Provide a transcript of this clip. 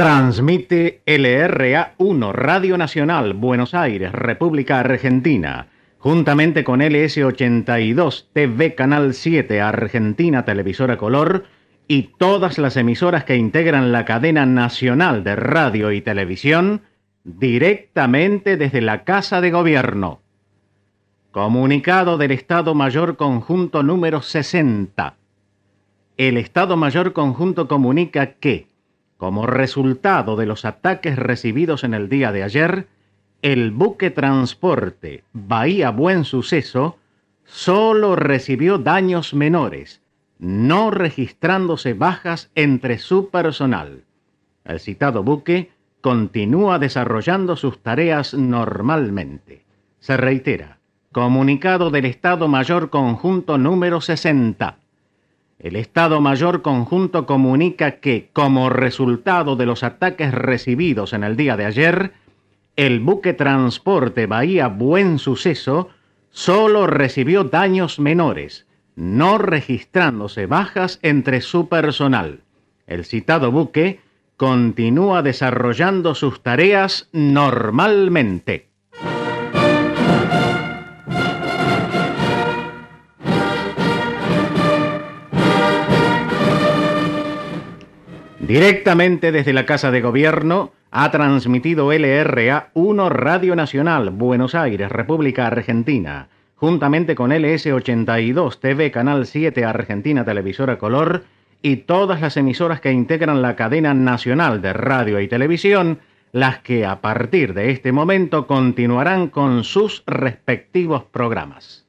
Transmite LRA1 Radio Nacional Buenos Aires, República Argentina, juntamente con LS82 TV Canal 7 Argentina Televisora Color y todas las emisoras que integran la cadena nacional de radio y televisión directamente desde la Casa de Gobierno. Comunicado del Estado Mayor Conjunto número 60. El Estado Mayor Conjunto comunica que como resultado de los ataques recibidos en el día de ayer, el buque transporte Bahía Buen Suceso solo recibió daños menores, no registrándose bajas entre su personal. El citado buque continúa desarrollando sus tareas normalmente. Se reitera, comunicado del Estado Mayor Conjunto número 60. El Estado Mayor Conjunto comunica que, como resultado de los ataques recibidos en el día de ayer, el buque transporte Bahía Buen Suceso solo recibió daños menores, no registrándose bajas entre su personal. El citado buque continúa desarrollando sus tareas normalmente. Directamente desde la Casa de Gobierno ha transmitido LRA 1 Radio Nacional, Buenos Aires, República Argentina, juntamente con LS82 TV Canal 7 Argentina Televisora Color y todas las emisoras que integran la cadena nacional de radio y televisión, las que a partir de este momento continuarán con sus respectivos programas.